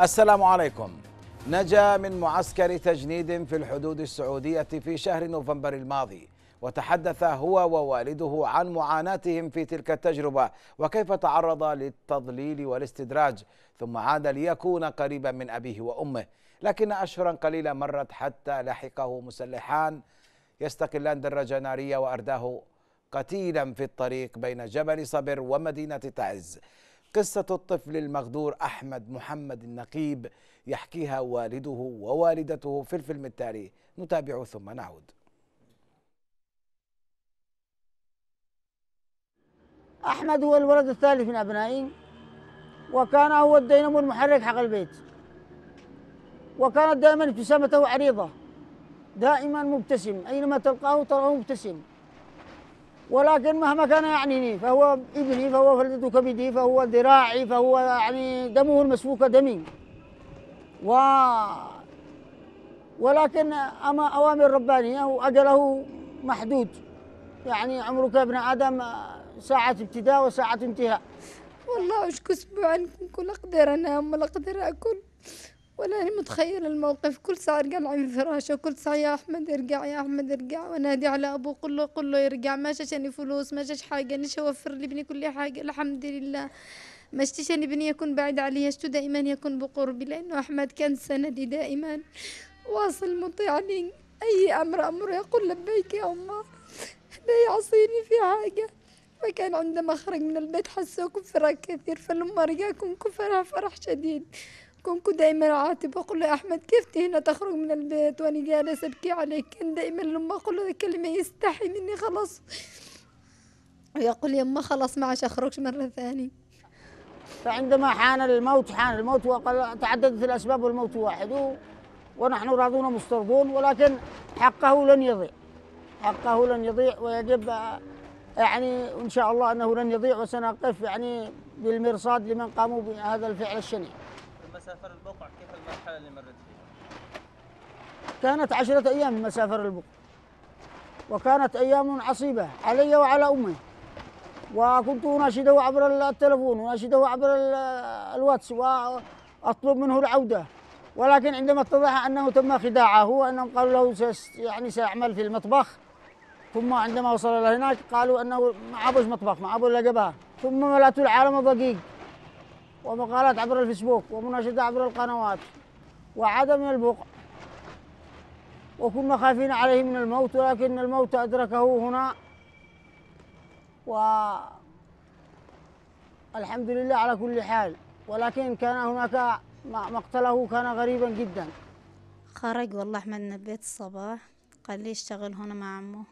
السلام عليكم نجا من معسكر تجنيد في الحدود السعودية في شهر نوفمبر الماضي وتحدث هو ووالده عن معاناتهم في تلك التجربة وكيف تعرض للتضليل والاستدراج ثم عاد ليكون قريبا من أبيه وأمه لكن أشهرا قليلة مرت حتى لحقه مسلحان يستقلان دراجة نارية وأرداه قتيلا في الطريق بين جبل صبر ومدينة تعز قصة الطفل المغدور أحمد محمد النقيب يحكيها والده ووالدته في الفيلم التالي نتابعه ثم نعود أحمد هو الولد الثالث من أبنائي وكان هو الدينامو المحرك حق البيت وكانت دائما ابتسامته عريضة دائما مبتسم أينما تلقاه تراه مبتسم ولكن مهما كان يعنيني فهو ابني فهو فلذة كبدي فهو ذراعي فهو يعني دمه المسفوك دمي و ولكن أما أوامر ربانية وأجله محدود يعني عمرك يا ابن آدم ساعة ابتداء وساعة انتهاء والله أشكو سبوع عنكم كل أقدر أنام ولا أقدر أكل وانا متخيل الموقف كل ساعة أرجع من فراشه كل ساعة يا أحمد ارجع يا أحمد ارجع وانادي على أبوه قل له قل له يرجع ما شاشني فلوس ما شاش حاجة نش أوفر لابني كل حاجة الحمد لله ما شتشني ابني يكون بعيد علي شتو دائما يكون بقربي لأنه أحمد كان سندي دائما واصل مطيعني أي أمر أمر يقول لبيك يا أمه لا يعصيني في حاجة فكان عندما خرج من البيت حسوا كفرها كثير فلما رجع كفرها فرح شديد كنت دائما اعاتب اقول له احمد كيف تهنا تخرج من البيت وانا جالسه ابكي عليك كان دائما لما اقول له كلمه يستحي مني خلاص ويقول يما خلاص ما عادش اخرجش مره ثانيه فعندما حان الموت حان الموت وقال تعددت الاسباب والموت واحد ونحن راضون مسترضون ولكن حقه لن يضيع حقه لن يضيع ويجب يعني ان شاء الله انه لن يضيع وسنقف يعني بالمرصاد لمن قاموا بهذا الفعل الشنيع مسافر البقع كيف المرحلة اللي مرت فيها؟ كانت عشرة أيام مسافر البقع وكانت أيام عصيبة علي وعلى أمي وكنت أناشده عبر التلفون وأناشده عبر الواتس وأطلب منه العودة ولكن عندما اتضح أنه تم خداعه وأنهم قالوا له يعني سيعمل في المطبخ ثم عندما وصل إلى هناك قالوا أنه ما عبوش مطبخ ما عبوش لقبها ثم ملأت العالم ضجيج ومقالات عبر الفيسبوك ومناشدة عبر القنوات وعدم البقع وكنا خايفين عليه من الموت ولكن الموت أدركه هنا والحمد لله على كل حال ولكن كان هناك مقتله كان غريبا جدا خرج والله أحمد نبيت الصباح قال لي اشتغل هنا مع عمه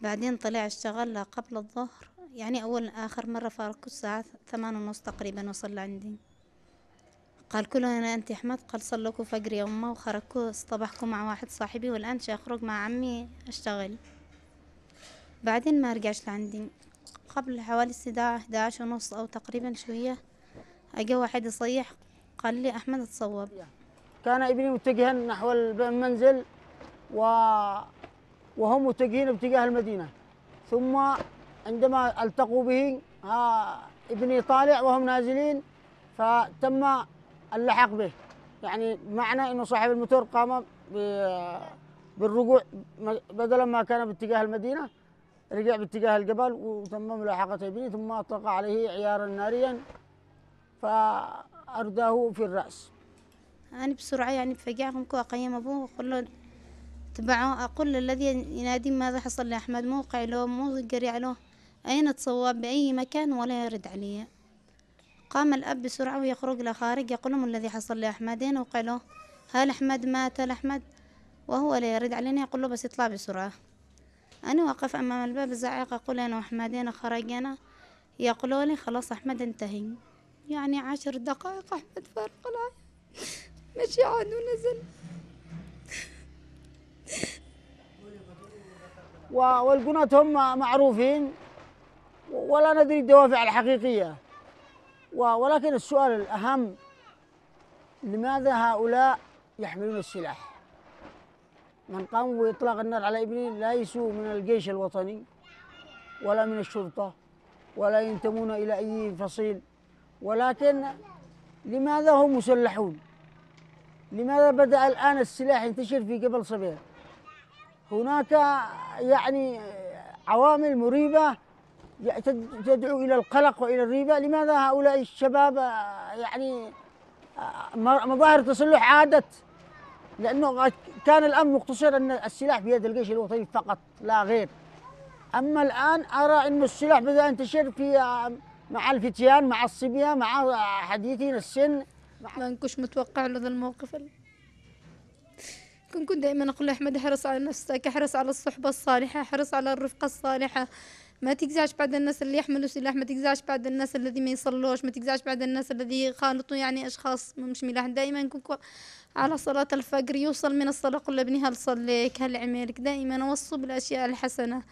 بعدين طلع اشتغل قبل الظهر يعني أول آخر مرة فارقه الساعة ثمان ونص تقريبا وصل عندي قال كله أنا أنت أحمد قال صلوكوا فجر يا أمه وخرجوا اصطبحكوا مع واحد صاحبي والآن شاخرج مع عمي أشتغل بعدين ما رجعش لعندي قبل حوالي الساعة 11 ونص أو تقريبا شوية أجا واحد يصيح قال لي أحمد اتصوب كان ابني متجها نحو المنزل و... وهم متجهين باتجاه المدينة ثم عندما التقوا به ابني طالع وهم نازلين فتم اللحاق به يعني معنى انه صاحب الموتور قام بالرجوع بدلا ما كان باتجاه المدينه رجع باتجاه الجبل وتم ملاحقه ابني ثم اطلق عليه عيارا ناريا فارداه في الراس أنا بسرعة يعني فجاه كو أقيم أبوه وأقول له تبعه أقول للذي ينادي ماذا حصل لأحمد مو له مو قريع له أين أتصور بأي مكان ولا يرد علي قام الأب بسرعة ويخرج لخارج يقول لهم الذي حصل لأحمد أين وقع له هل أحمد مات هل أحمد وهو لا يرد علينا يقول له بس اطلع بسرعة أنا واقف أمام الباب الزعيق أقول أنا وأحمد أين خرجنا يقولوا لي خلاص أحمد انتهي يعني عشر دقائق أحمد فارق العين مشي عاد ونزل والقناة هم معروفين ولا ندري الدوافع الحقيقية ولكن السؤال الأهم لماذا هؤلاء يحملون السلاح من قاموا بإطلاق النار على ابني ليسوا من الجيش الوطني ولا من الشرطة ولا ينتمون إلى أي فصيل ولكن لماذا هم مسلحون لماذا بدأ الآن السلاح ينتشر في قبل صبير هناك يعني عوامل مريبة تدعو إلى القلق وإلى الريبة لماذا هؤلاء الشباب آه، يعني آه، مظاهر التسلح عادت لأنه كان الأمر مقتصر أن السلاح بيد الجيش الوطني فقط لا غير أما الآن أرى أن السلاح بدأ ينتشر في آه، مع الفتيان مع الصبيه مع حديثين السن ما كنتش متوقع له ذا الموقف كنت دائما أقول لأحمد احرص على نفسك احرص على الصحبة الصالحة احرص على الرفقة الصالحة ما تجزعش بعد الناس اللي يحملوا سلاح ما تجزعش بعد الناس الذي ما يصلوش ما تجزعش بعد الناس الذي يخالطوا يعني اشخاص مش ملاح دائما كنكو على صلاة الفجر يوصل من الصلاة قل هل صليك هل عملك دائما وصوا بالأشياء الحسنة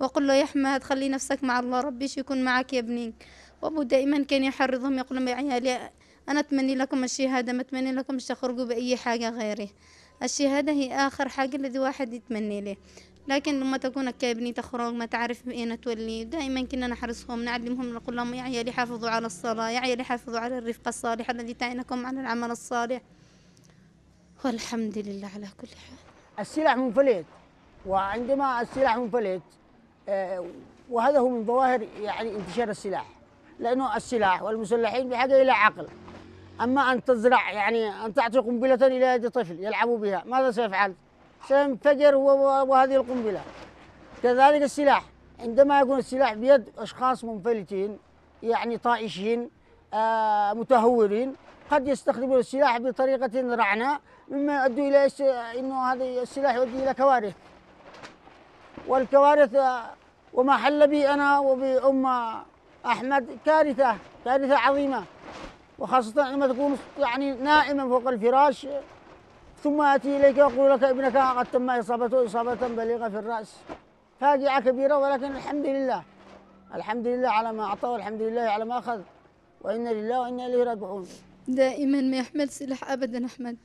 وقل له يا حماد خلي نفسك مع الله ربي يكون معك يا ابني وابو دائما كان يحرضهم يقول لهم يا عيالي أنا أتمنى لكم الشهادة ما أتمنى لكم تخرجوا بأي حاجة غيره الشهادة هي آخر حاجة الذي واحد يتمنى له لكن لما تكون كابني تخرج ما تعرف أين تولي دائما كنا نحرصهم نعلمهم نقول لهم يا عيالي حافظوا على الصلاة يا عيالي حافظوا على الرفقة الصالحة الذي تعينكم على العمل الصالح والحمد لله على كل حال السلاح منفلت وعندما السلاح منفلت آه، وهذا هو من ظواهر يعني انتشار السلاح لأنه السلاح والمسلحين بحاجة إلى عقل أما أن تزرع يعني أن تعطي قنبلة إلى يد طفل يلعب بها ماذا سيفعل؟ سينفجر وهذه القنبلة كذلك السلاح عندما يكون السلاح بيد أشخاص منفلتين يعني طائشين آه، متهورين قد يستخدمون السلاح بطريقة رعنة مما يؤدي إلى أنه هذا السلاح يؤدي إلى كوارث والكوارث آه، وما حل بي أنا وبأم أحمد كارثة كارثة عظيمة وخاصة عندما تكون يعني نائما فوق الفراش ثم آتي إليك وأقول لك ابنك قد تم إصابته إصابة بليغة في الرأس فاجعة كبيرة ولكن الحمد لله الحمد لله على ما أعطى والحمد لله على ما أخذ وإنا لله وإنا إليه راجعون دائما ما يحمل سلاح أبدا أحمد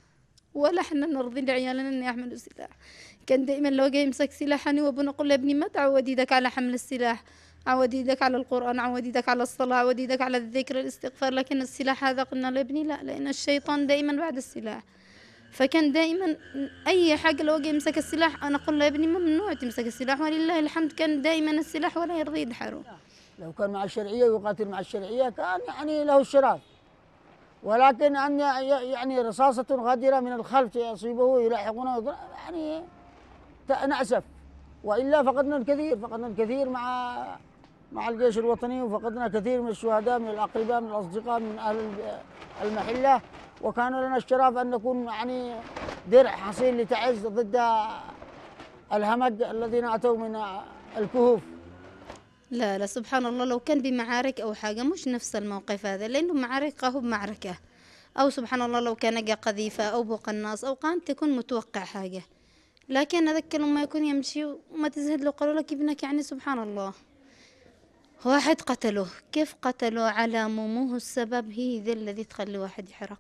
ولا احنا نرضي لعيالنا ان يحملوا سلاح كان دائما لو جاي يمسك سلاح انا وابونا نقول له ابني ما تعود ايدك على حمل السلاح عود ايدك على القران عود ايدك على الصلاه عود ايدك على الذكر الاستغفار لكن السلاح هذا قلنا لابني لا لان الشيطان دائما بعد السلاح فكان دائما أي حاجة لو يمسك السلاح أنا أقول له يا ابني ممنوع تمسك السلاح ولله الحمد كان دائما السلاح ولا يرضى يدحره لو كان مع الشرعية ويقاتل مع الشرعية كان يعني له الشراب ولكن أن يعني رصاصة غادرة من الخلف يصيبه يلاحقونه يعني نأسف وإلا فقدنا الكثير فقدنا الكثير مع مع الجيش الوطني وفقدنا كثير من الشهداء من الأقرباء من الأصدقاء من أهل المحلة وكان لنا الشرف ان نكون يعني درع حصين لتعز ضد الهمج الذين اتوا من الكهوف لا لا سبحان الله لو كان بمعارك او حاجه مش نفس الموقف هذا لانه معارك قهو بمعركه او سبحان الله لو كان قذيفه او بقناص او قام تكون متوقع حاجه لكن هذاك لما يكون يمشي وما تزهد له قالوا لك ابنك يعني سبحان الله واحد قتله كيف قتله على مو السبب هي ذي الذي تخلي واحد يحرق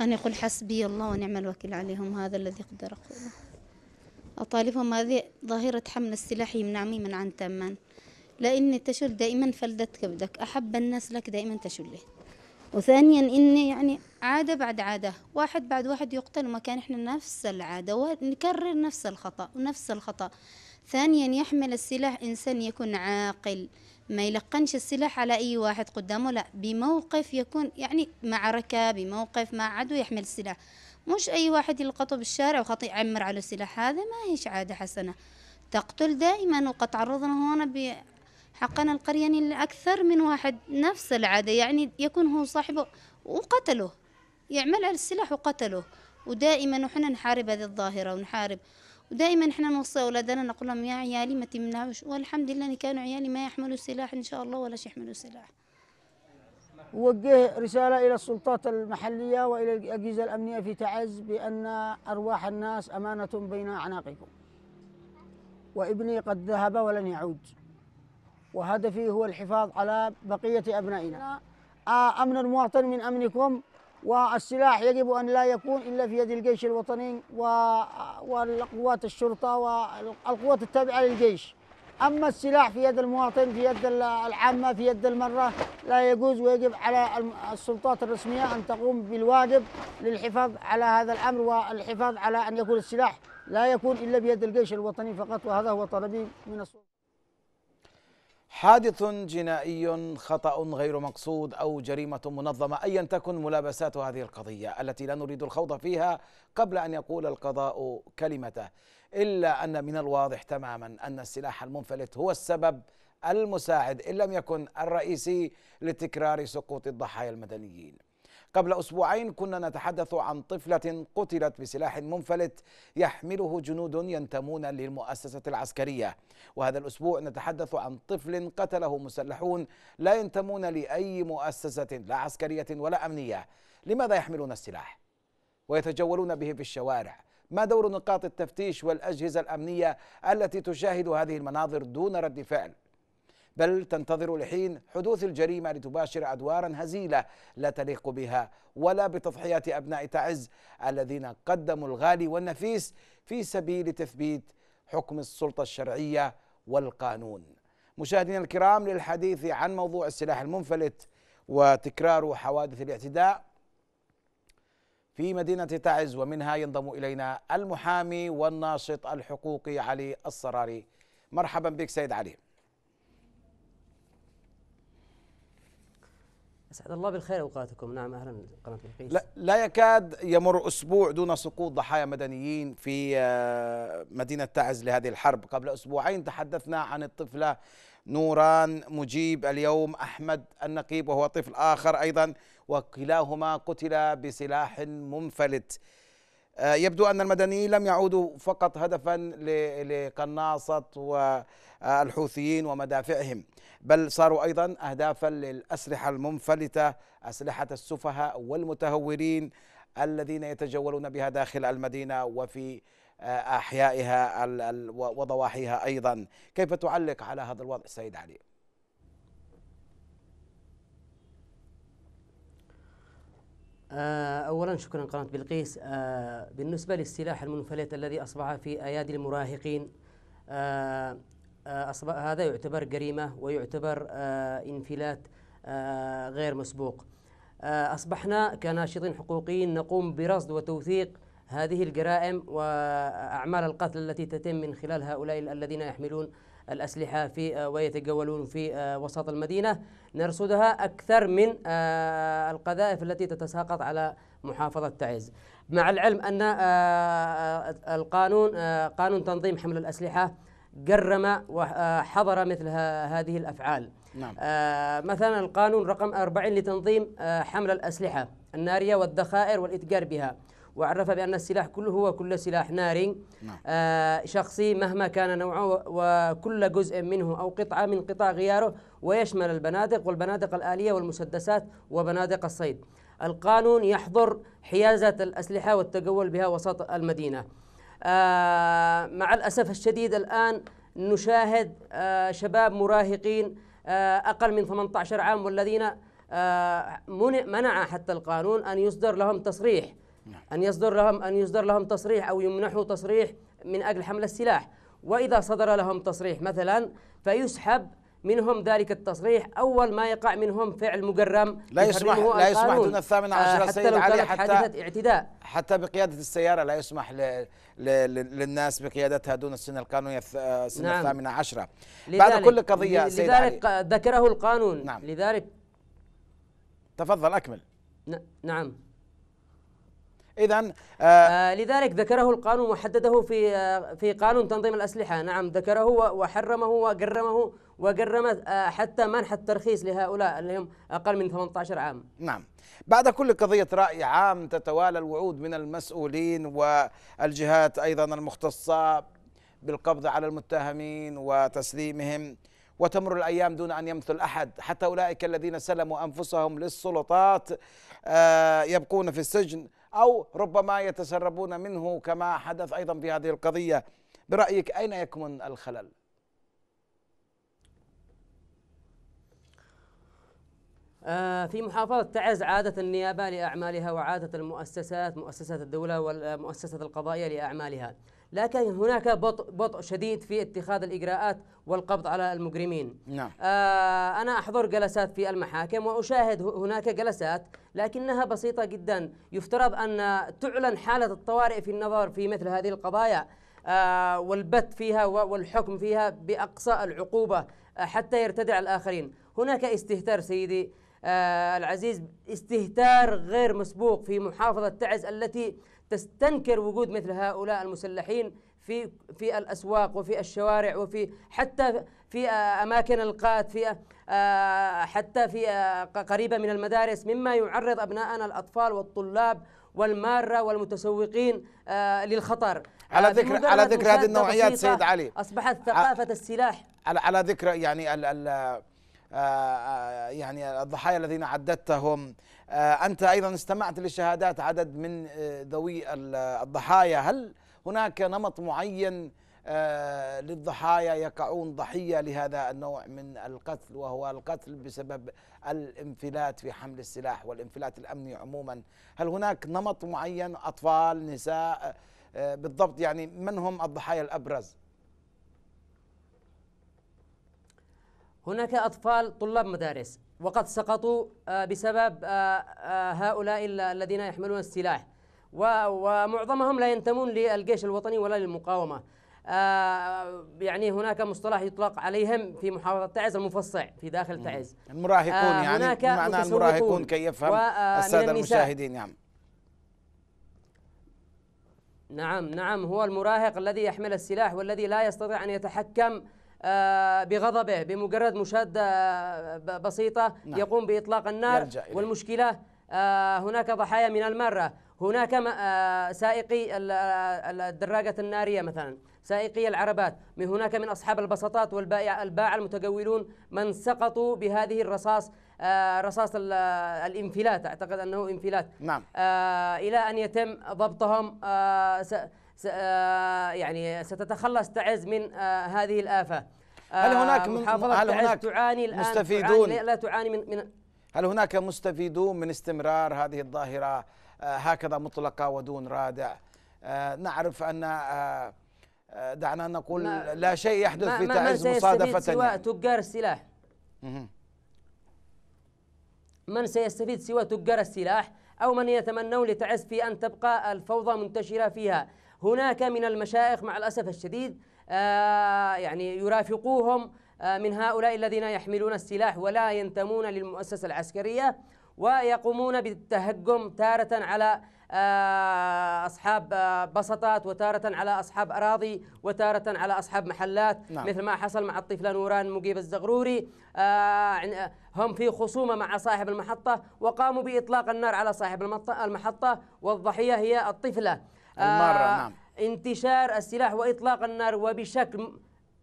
أنا أقول حسبي الله ونعم الوكيل عليهم هذا الذي قدر أقوله أطالبهم هذه ظاهرة حمل السلاح يمنع من عن تاما لأن تشل دائما فلدة كبدك أحب الناس لك دائما تشله وثانيا إني يعني عادة بعد عادة واحد بعد واحد يقتل وما كان إحنا نفس العادة ونكرر نفس الخطأ ونفس الخطأ ثانيا يحمل السلاح إنسان يكون عاقل ما يلقنش السلاح على أي واحد قدامه لا بموقف يكون يعني معركة بموقف مع عدو يحمل السلاح مش أي واحد يلقطه بالشارع وخطي يعمر على السلاح هذا ما هيش عادة حسنة تقتل دائما وقد تعرضنا هنا بحقنا القرياني لأكثر من واحد نفس العادة يعني يكون هو صاحبه وقتله يعمل على السلاح وقتله ودائما نحن نحارب هذه الظاهرة ونحارب ودائما احنا نوصي اولادنا نقول لهم يا عيالي ما تمنعوش والحمد لله ان كانوا عيالي ما يحملوا سلاح ان شاء الله ولا يحملوا سلاح وجه رسالة إلى السلطات المحلية وإلى الأجهزة الأمنية في تعز بأن أرواح الناس أمانة بين أعناقكم وابني قد ذهب ولن يعود وهدفي هو الحفاظ على بقية أبنائنا آه، أمن المواطن من أمنكم والسلاح يجب أن لا يكون إلا في يد الجيش الوطني والقوات الشرطة والقوات التابعة للجيش أما السلاح في يد المواطن في يد العامة في يد المرة لا يجوز ويجب على السلطات الرسمية أن تقوم بالواجب للحفاظ على هذا الأمر والحفاظ على أن يكون السلاح لا يكون إلا بيد الجيش الوطني فقط وهذا هو طلبي من السلطة حادث جنائي خطأ غير مقصود أو جريمة منظمة أيا تكن ملابسات هذه القضية التي لا نريد الخوض فيها قبل أن يقول القضاء كلمته إلا أن من الواضح تماما أن السلاح المنفلت هو السبب المساعد إن لم يكن الرئيسي لتكرار سقوط الضحايا المدنيين قبل أسبوعين كنا نتحدث عن طفلة قتلت بسلاح منفلت يحمله جنود ينتمون للمؤسسة العسكرية وهذا الأسبوع نتحدث عن طفل قتله مسلحون لا ينتمون لأي مؤسسة لا عسكرية ولا أمنية لماذا يحملون السلاح؟ ويتجولون به في الشوارع ما دور نقاط التفتيش والأجهزة الأمنية التي تشاهد هذه المناظر دون رد فعل؟ بل تنتظر لحين حدوث الجريمة لتباشر أدوارا هزيلة لا تليق بها ولا بتضحية أبناء تعز الذين قدموا الغالي والنفيس في سبيل تثبيت حكم السلطة الشرعية والقانون مشاهدينا الكرام للحديث عن موضوع السلاح المنفلت وتكرار حوادث الاعتداء في مدينة تعز ومنها ينضم إلينا المحامي والناشط الحقوقي علي الصراري مرحبا بك سيد علي اسعد الله بالخير اوقاتكم نعم اهلا قناه القيس لا, لا يكاد يمر اسبوع دون سقوط ضحايا مدنيين في آه، مدينه تعز لهذه الحرب قبل اسبوعين تحدثنا عن الطفله نوران مجيب اليوم احمد النقيب وهو طفل اخر ايضا وكلاهما قتل بسلاح منفلت آه، يبدو أن المدنيين لم يعودوا فقط هدفا لقناصة والحوثيين ومدافعهم بل صاروا أيضا أهدافا للأسلحة المنفلتة أسلحة السفهاء والمتهورين الذين يتجولون بها داخل المدينة وفي آه، أحيائها وضواحيها أيضا كيف تعلق على هذا الوضع سيد علي؟ آه، أولا شكرا قناة بلقيس آه، بالنسبة للسلاح المنفلت الذي أصبح في أيادي المراهقين آه، أصبح هذا يعتبر جريمة ويعتبر انفلات غير مسبوق أصبحنا كناشطين حقوقيين نقوم برصد وتوثيق هذه الجرائم وأعمال القتل التي تتم من خلال هؤلاء الذين يحملون الأسلحة في آه، ويتجولون في آه، وسط المدينة نرصدها أكثر من آه، القذائف التي تتساقط على محافظة تعز مع العلم أن القانون قانون تنظيم حمل الأسلحة جرم وحظر مثل هذه الأفعال نعم. مثلا القانون رقم 40 لتنظيم حمل الأسلحة النارية والذخائر والإتجار بها وعرف بأن السلاح كله هو كل سلاح ناري نعم. آه شخصي مهما كان نوعه وكل جزء منه أو قطعة من قطع غياره ويشمل البنادق والبنادق الآلية والمسدسات وبنادق الصيد القانون يحظر حيازة الأسلحة والتجول بها وسط المدينة آه مع الأسف الشديد الآن نشاهد آه شباب مراهقين آه أقل من 18 عام والذين آه، منع حتى القانون أن يصدر لهم تصريح نعم. أن يصدر لهم أن يصدر لهم تصريح أو يمنحوا تصريح من أجل حمل السلاح وإذا صدر لهم تصريح مثلا فيسحب منهم ذلك التصريح أول ما يقع منهم فعل مجرم لا يسمح لا يسمح دون الثامن عشر آه، حتى سيد علي حتى حادثة اعتداء حتى بقيادة السيارة لا يسمح ل ل للناس بقيادتها دون السن القانونية آه، سن نعم الثامنة عشرة بعد كل قضية لذلك سيد لذلك علي ذكره القانون نعم لذلك تفضل أكمل نعم اذا آه،, آه لذلك ذكره القانون وحدده في آه في قانون تنظيم الاسلحه نعم ذكره وحرمه وقرمه وقرم آه حتى منح الترخيص لهؤلاء اللي هم اقل من 18 عام نعم بعد كل قضيه راي عام تتوالى الوعود من المسؤولين والجهات ايضا المختصه بالقبض على المتهمين وتسليمهم وتمر الايام دون ان يمثل احد حتى اولئك الذين سلموا انفسهم للسلطات آه، يبقون في السجن أو ربما يتسربون منه كما حدث أيضا في هذه القضية برأيك أين يكمن الخلل؟ آه، في محافظة تعز عادت النيابة لأعمالها وعادت المؤسسات مؤسسات الدولة والمؤسسات القضائية لأعمالها لكن هناك بطء, بطء شديد في اتخاذ الإجراءات والقبض على المجرمين نعم. آه أنا أحضر جلسات في المحاكم وأشاهد هناك جلسات لكنها بسيطة جدا يفترض أن تعلن حالة الطوارئ في النظر في مثل هذه القضايا آه والبت فيها والحكم فيها بأقصى العقوبة حتى يرتدع الآخرين هناك استهتار سيدي آه العزيز استهتار غير مسبوق في محافظة تعز التي تستنكر وجود مثل هؤلاء المسلحين في في الاسواق وفي الشوارع وفي حتى في اماكن القات في آه، حتى في آه، قريبه من المدارس مما يعرض ابناءنا الاطفال والطلاب والماره والمتسوقين آه، للخطر على ذكر على ذكر هذه النوعيات سيد علي اصبحت ثقافه على السلاح على على ذكر يعني ال ال يعني الضحايا الذين عددتهم آه، أنت أيضا استمعت لشهادات عدد من آه، ذوي الضحايا هل هناك نمط معين آه، للضحايا يقعون ضحية لهذا النوع من القتل وهو القتل بسبب الانفلات في حمل السلاح والانفلات الأمني عموما هل هناك نمط معين أطفال نساء بالضبط يعني من هم الضحايا الأبرز هناك أطفال طلاب مدارس وقد سقطوا آه، بسبب آه، آه، هؤلاء الذين يحملون السلاح ومعظمهم لا ينتمون للجيش الوطني ولا للمقاومة يعني هناك مصطلح يطلق عليهم في محافظة تعز المفصع في داخل تعز المراهقون يعني هناك معنى المراهقون كي يفهم السادة المشاهدين نعم نعم نعم هو المراهق الذي يحمل السلاح والذي لا يستطيع أن يتحكم آه، بغضبه بمجرد مشاده آه، بسيطه نعم. يقوم باطلاق النار والمشكله آه، هناك ضحايا من الماره هناك سائقي الدراجة النارية مثلا سائقي العربات من هناك من أصحاب البسطات والبائع الباعة المتجولون من سقطوا بهذه الرصاص رصاص الانفلات أعتقد أنه انفلات نعم. إلى أن يتم ضبطهم آه، يعني ستتخلص تعز من آه، هذه الآفة آه، هل هناك من هل هناك تعاني الآن مستفيدون تعاني لا تعاني من, من هل هناك مستفيدون من استمرار هذه الظاهرة هكذا مطلقة ودون رادع نعرف أن دعنا نقول لا شيء يحدث في تعز من مصادفة سوى تجار السلاح من سيستفيد سوى تجار السلاح أو من يتمنون لتعز في أن تبقى الفوضى منتشرة فيها هناك من المشائخ مع الأسف الشديد آه، يعني يرافقوهم آه، من هؤلاء الذين يحملون السلاح ولا ينتمون للمؤسسة العسكرية ويقومون بالتهجم تارة على آه، أصحاب بسطات وتارة على أصحاب أراضي وتارة على أصحاب محلات نعم. مثل ما حصل مع الطفلة نوران مجيب الزغروري هم في خصومة مع صاحب المحطة وقاموا بإطلاق النار على صاحب المحطة والضحية هي الطفلة المارة آه، نعم انتشار السلاح وإطلاق النار وبشكل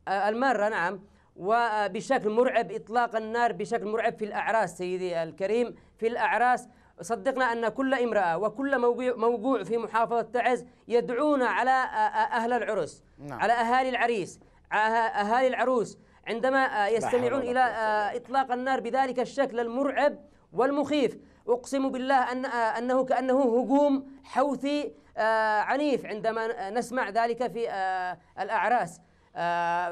آه، المارة نعم وبشكل مرعب إطلاق النار بشكل مرعب في الأعراس سيدي الكريم في الأعراس صدقنا أن كل امرأة وكل موقوع في محافظة تعز يدعون على آه، أهل العرس نعم. على أهالي العريس أهالي العروس عندما يستمعون إلى إطلاق النار بذلك الشكل المرعب والمخيف أقسم بالله أن آه، أنه كأنه هجوم حوثي آه، عنيف عندما آه، نسمع ذلك في الأعراس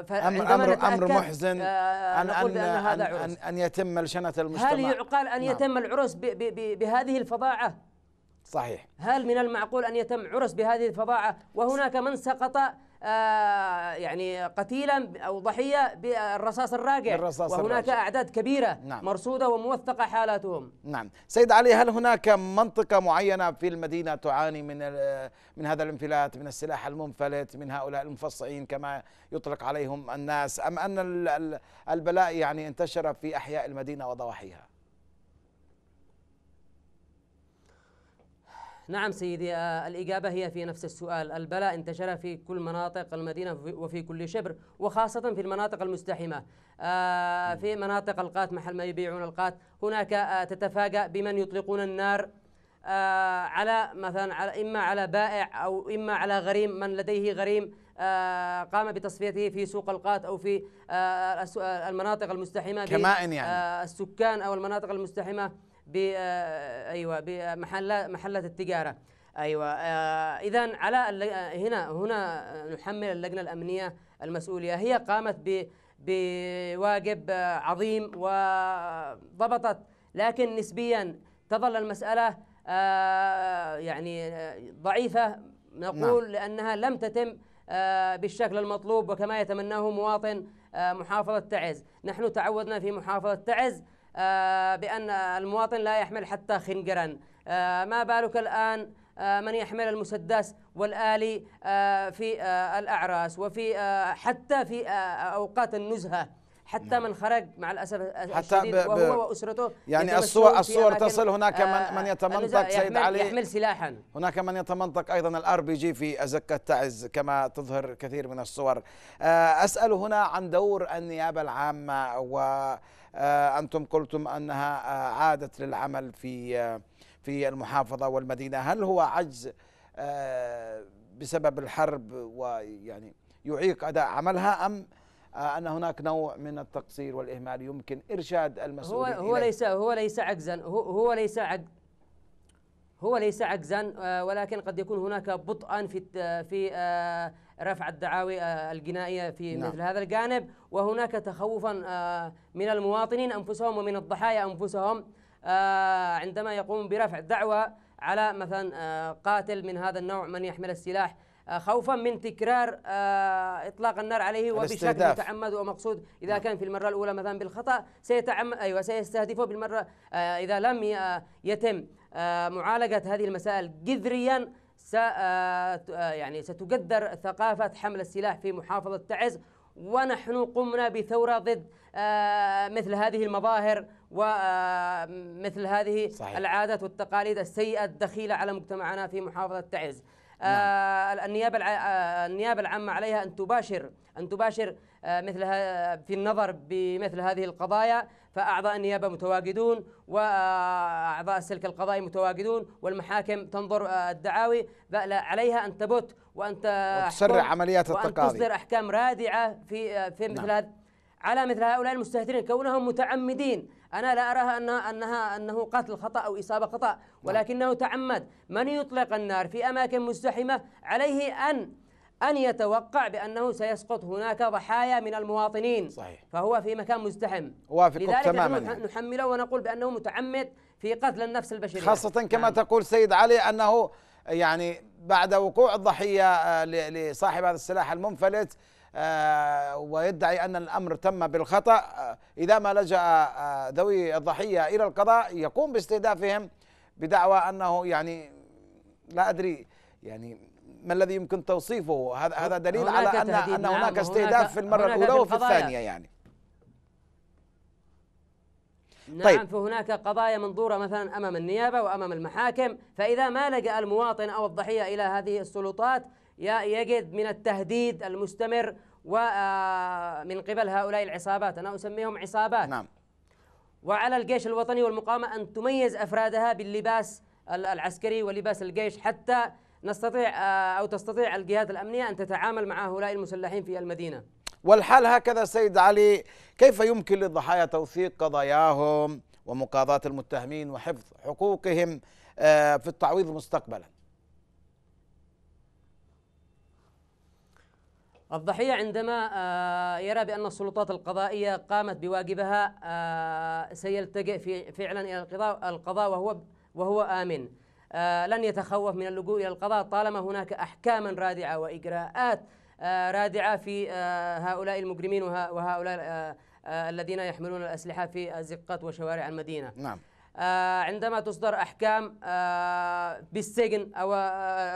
فعندما أمر, أمر محزن أن, أن, هذا عرس. أن, أن يتم لشنة المجتمع هل يعقل أن نعم. يتم العرس بهذه الفظاعة؟ صحيح هل من المعقول أن يتم عرس بهذه الفظاعة وهناك من سقط آه، يعني قتيلا أو ضحية بالرصاص الراجع بالرصاص وهناك الراجع. أعداد كبيرة نعم. مرصودة وموثقة حالاتهم نعم سيد علي هل هناك منطقة معينة في المدينة تعاني من من هذا الانفلات من السلاح المنفلت من هؤلاء المفصعين كما يطلق عليهم الناس أم أن البلاء يعني انتشر في أحياء المدينة وضواحيها نعم سيدي آه، الإجابة هي في نفس السؤال البلاء انتشر في كل مناطق المدينة وفي كل شبر وخاصة في المناطق المستحمة آه، نعم. في مناطق القات محل ما يبيعون القات هناك آه، تتفاجأ بمن يطلقون النار على مثلا على إما على بائع أو إما على غريم من لديه غريم قام بتصفيته في سوق القات أو في المناطق المستحمة كمائن يعني السكان أو المناطق المستحمة ب ايوه بمحلات محلات التجاره ايوه آه اذا على هنا هنا نحمل اللجنه الامنيه المسؤوليه هي قامت ب... بواجب عظيم وضبطت لكن نسبيا تظل المساله آه، يعني ضعيفه نقول نعم. لانها لم تتم آه، بالشكل المطلوب وكما يتمناه مواطن آه، محافظه تعز نحن تعودنا في محافظه تعز آه، بأن المواطن لا يحمل حتى خنجرا آه، ما بالك الآن آه، من يحمل المسدس والآلي في الأعراس وفي حتى في أوقات النزهة حتى نعم. من خرج مع الاسف الشديد حتى ب... وهو واسرته يعني الصور الصور تصل هناك من من يتمنطق سيد يحمل علي يحمل سلاحا هناك من يتمنطق ايضا الار بي جي في ازقه تعز كما تظهر كثير من الصور اسال هنا عن دور النيابه العامه و آه، أنتم قلتم أنها آه، عادت للعمل في آه، في المحافظة والمدينة هل هو عجز بسبب الحرب ويعني يعيق أداء عملها أم ان هناك نوع من التقصير والاهمال يمكن ارشاد المسؤولين هو هو ليس هو ليس عجزا هو, هو ليس عجز هو ليس عجزا ولكن قد يكون هناك بطئا في في رفع الدعاوي آه، الجنائية في نعم. مثل هذا الجانب وهناك تخوفا آه، من المواطنين أنفسهم ومن الضحايا أنفسهم آه، عندما يقوم برفع دعوى على مثلا قاتل من هذا النوع من يحمل السلاح خوفا من تكرار اطلاق النار عليه وبشكل متعمد ومقصود اذا نعم. كان في المره الاولى مثلا بالخطا سيتعم ايوه سيستهدفه بالمره اذا لم يتم معالجه هذه المسائل جذريا آه، يعني ستجدر ثقافة حمل السلاح في محافظة تعز ونحن قمنا بثورة ضد آه، مثل هذه المظاهر ومثل آه، هذه صحيح. العادات والتقاليد السيئة الدخيلة على مجتمعنا في محافظة تعز نعم. النيابة النيابة العامة عليها أن تباشر أن تباشر مثل في النظر بمثل هذه القضايا فأعضاء النيابة متواجدون وأعضاء السلك القضائي متواجدون والمحاكم تنظر آه، الدعاوي عليها أن تبت وأن تسرع عمليات التقاضي وأن تصدر أحكام رادعة في آه، في مثل نعم. على مثل هؤلاء المستهترين كونهم متعمدين انا لا اراها انها انها انه قتل خطا او اصابه خطا نعم. ولكنه تعمد من يطلق النار في اماكن مزدحمه عليه ان أن يتوقع بأنه سيسقط هناك ضحايا من المواطنين صحيح فهو في مكان مزدحم لذلك تماما نحمله ونقول بأنه متعمد في قتل النفس البشرية خاصة كما نعم. تقول سيد علي أنه يعني بعد وقوع الضحية آه، لصاحب هذا السلاح المنفلت آه، ويدعي أن الأمر تم بالخطأ آه، إذا ما لجأ ذوي الضحية إلى القضاء يقوم باستهدافهم بدعوى أنه يعني لا أدري يعني ما الذي يمكن توصيفه هذا هذا دليل على ان ان نعم، هناك استهداف في المره الاولى وفي الثانيه يعني نعم طيب. فهناك قضايا منظورة مثلا أمام النيابة وأمام المحاكم فإذا ما لجأ المواطن أو الضحية إلى هذه السلطات يجد من التهديد المستمر ومن آه، قبل هؤلاء العصابات أنا أسميهم عصابات نعم وعلى الجيش الوطني والمقاومة أن تميز أفرادها باللباس العسكري ولباس الجيش حتى نستطيع آه، أو تستطيع الجهات الأمنية أن تتعامل مع هؤلاء المسلحين في المدينة والحال هكذا سيد علي كيف يمكن للضحايا توثيق قضاياهم ومقاضاة المتهمين وحفظ حقوقهم آه، في التعويض مستقبلا الضحية عندما آه، يرى بأن السلطات القضائية قامت بواجبها سيلتجئ فعلا إلى القضاء وهو وهو آمن آه، لن يتخوف من اللجوء إلى القضاء طالما هناك أحكاما رادعة وإجراءات آه، رادعة في آه، هؤلاء المجرمين وهؤلاء الذين يحملون الأسلحة في الزقات وشوارع المدينة نعم عندما تصدر أحكام بالسجن أو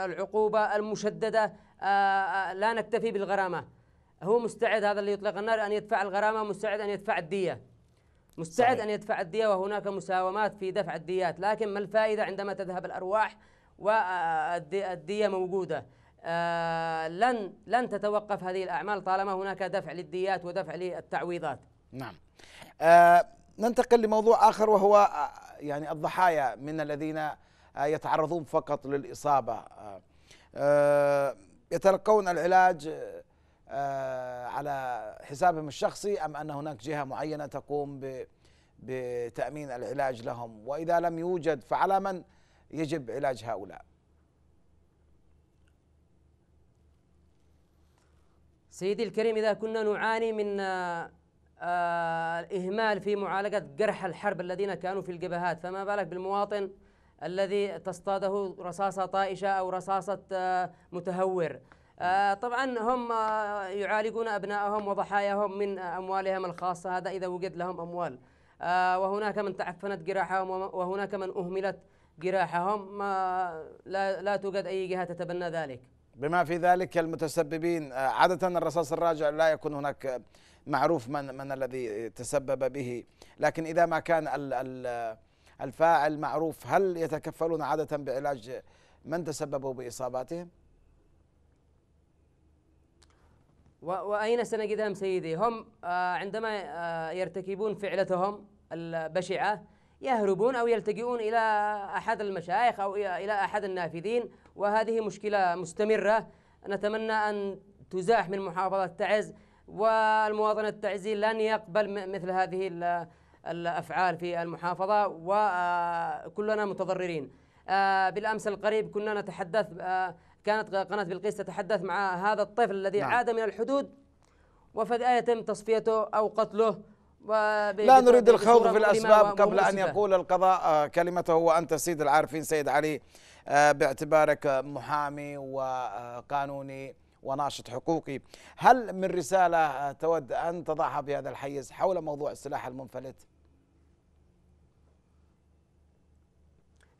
العقوبة المشددة لا نكتفي بالغرامة هو مستعد هذا اللي يطلق النار أن يدفع الغرامة مستعد أن يدفع الدية مستعد أن يدفع الدية وهناك مساومات في دفع الديات لكن ما الفائدة عندما تذهب الأرواح والدية موجودة آه، لن لن تتوقف هذه الأعمال طالما هناك دفع للديات ودفع للتعويضات نعم آه ننتقل لموضوع آخر وهو آه، يعني الضحايا من الذين آه، يتعرضون فقط للإصابة آه يتلقون العلاج آه، على حسابهم الشخصي ام ان هناك جهه معينه تقوم بتامين العلاج لهم واذا لم يوجد فعلى من يجب علاج هؤلاء سيدي الكريم إذا كنا نعاني من آه، آه، الإهمال في معالجة جرح الحرب الذين كانوا في الجبهات فما بالك بالمواطن الذي تصطاده رصاصة طائشة أو رصاصة متهور آه، طبعا هم آه، يعالجون أبنائهم وضحاياهم من آه، أموالهم الخاصة هذا إذا وجد لهم أموال وهناك من تعفنت جراحهم وهناك من أهملت جراحهم ما لا, لا توجد أي جهة تتبنى ذلك بما في ذلك المتسببين عادة الرصاص الراجع لا يكون هناك معروف من من الذي تسبب به لكن إذا ما كان الفاعل معروف هل يتكفلون عادة بعلاج من تسببوا بإصاباتهم؟ وأين سنجدهم سيدي هم آه، عندما آه، يرتكبون فعلتهم البشعة يهربون أو يلتجئون إلى أحد المشايخ أو إلى أحد النافذين وهذه مشكلة مستمرة نتمنى أن تزاح من محافظة تعز والمواطن التعزي لن يقبل مثل هذه الأفعال في المحافظة وكلنا آه، متضررين بالأمس القريب كنا نتحدث كانت قناة بلقيس تتحدث مع هذا الطفل الذي نعم. عاد من الحدود وفجأة يتم تصفيته أو قتله لا نريد الخوض في الأسباب قبل أن يقول القضاء آه، كلمته وأنت سيد العارفين سيد علي آه، باعتبارك محامي وقانوني وناشط حقوقي هل من رسالة آه، تود أن تضعها بهذا الحيز حول موضوع السلاح المنفلت؟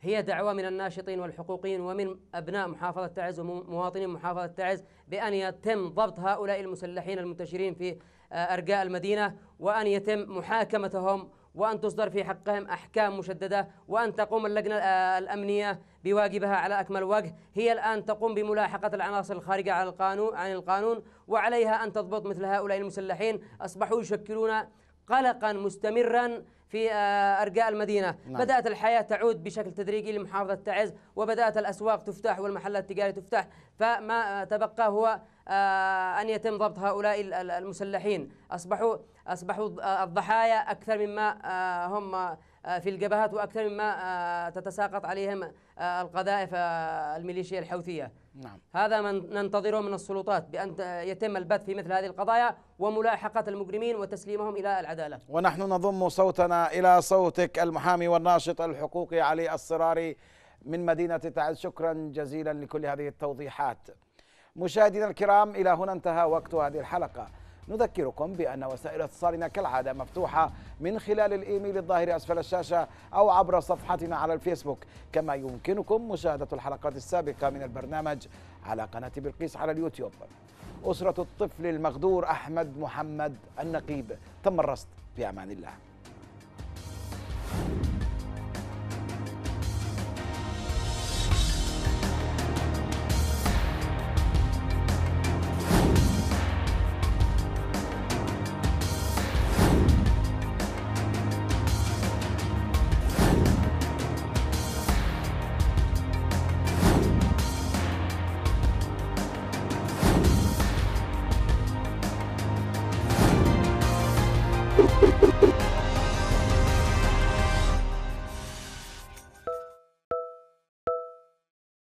هي دعوة من الناشطين والحقوقيين ومن أبناء محافظة تعز ومواطنين محافظة تعز بأن يتم ضبط هؤلاء المسلحين المنتشرين في آه، أرجاء المدينة وأن يتم محاكمتهم وأن تصدر في حقهم أحكام مشددة وأن تقوم اللجنة آه، الأمنية بواجبها على أكمل وجه هي الآن تقوم بملاحقة العناصر الخارجة عن القانون عن القانون وعليها أن تضبط مثل هؤلاء المسلحين أصبحوا يشكلون قلقا مستمرا في آه، ارجاء المدينه نعم. بدات الحياه تعود بشكل تدريجي لمحافظه تعز وبدات الاسواق تفتح والمحلات التجاريه تفتح فما تبقى هو آه، ان يتم ضبط هؤلاء المسلحين اصبحوا اصبحوا آه، الضحايا اكثر مما هم في الجبهات واكثر مما تتساقط عليهم القذائف الميليشيا الحوثيه نعم. هذا ما ننتظره من السلطات بأن يتم البث في مثل هذه القضايا وملاحقة المجرمين وتسليمهم إلى العدالة ونحن نضم صوتنا إلى صوتك المحامي والناشط الحقوقي علي الصراري من مدينة تعز شكرا جزيلا لكل هذه التوضيحات مشاهدينا الكرام إلى هنا انتهى وقت هذه الحلقة نذكركم بأن وسائل اتصالنا كالعادة مفتوحة من خلال الإيميل الظاهر أسفل الشاشة أو عبر صفحتنا على الفيسبوك كما يمكنكم مشاهدة الحلقات السابقة من البرنامج على قناة بلقيس على اليوتيوب أسرة الطفل المغدور أحمد محمد النقيب تم الرصد في أمان الله